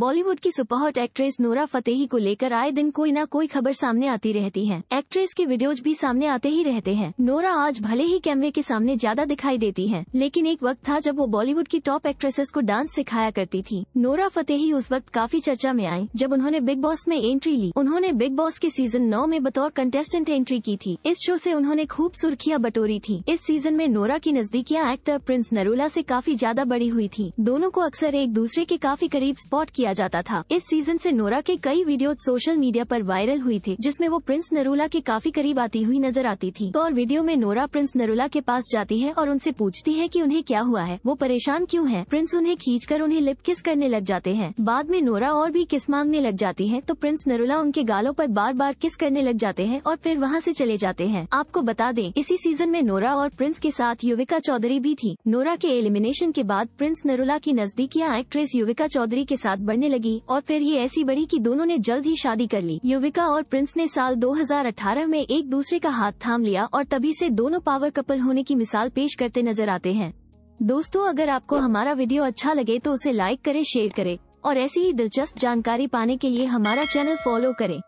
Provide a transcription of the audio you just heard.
बॉलीवुड की सुपरहॉट actress Nora Fatehi को लेकर आए दिन कोई ना कोई खबर सामने आती रहती है एक्ट्रेस के वीडियोज भी सामने आते ही रहते हैं नोरा आज भले ही कैमरे के सामने ज्यादा दिखाई देती है लेकिन एक वक्त था जब वो बॉलीवुड की टॉप एक्ट्रेसेस को डांस सिखाया करती थी नोरा फतेही उस वक्त काफी चर्चा में आई जब उन्होंने बिग बॉस में एंट्री ली उन्होंने बिग बॉस के सीजन नौ में बतौर कंटेस्टेंट एंट्री की थी इस शो ऐसी उन्होंने खूब सुर्खियाँ बटोरी थी इस सीजन में नोरा की नजदीकियाँ एक्टर प्रिंस नरोला ऐसी काफी ज्यादा बड़ी हुई थी दोनों को अक्सर एक दूसरे के काफी करीब स्पॉट किया किया जाता था इस सीजन से नोरा के कई वीडियो सोशल मीडिया पर वायरल हुई थी जिसमें वो प्रिंस नरूला के काफी करीब आती हुई नजर आती थी तो और वीडियो में नोरा प्रिंस नरूला के पास जाती है और उनसे पूछती है कि उन्हें क्या हुआ है वो परेशान क्यों है प्रिंस उन्हें कर उन्हें लिप किस करने लग जाते हैं बाद में नोरा और भी किस मांगने लग जाती है तो प्रिंस नरूला उनके गालों पर बार बार किस करने लग जाते हैं और फिर वहाँ से चले जाते हैं आपको बता दें इसी सीजन में नोरा और प्रिंस के साथ युविका चौधरी भी थी नोरा के एलिमिनेशन के बाद प्रिंस नरूला की नजदीकियाँ एक्ट्रेस युविका चौधरी के साथ बढ़ने लगी और फिर ये ऐसी बढ़ी कि दोनों ने जल्द ही शादी कर ली युविका और प्रिंस ने साल 2018 में एक दूसरे का हाथ थाम लिया और तभी से दोनों पावर कपल होने की मिसाल पेश करते नजर आते हैं दोस्तों अगर आपको हमारा वीडियो अच्छा लगे तो उसे लाइक करे शेयर करे और ऐसी ही दिलचस्प जानकारी पाने के लिए हमारा चैनल फॉलो करें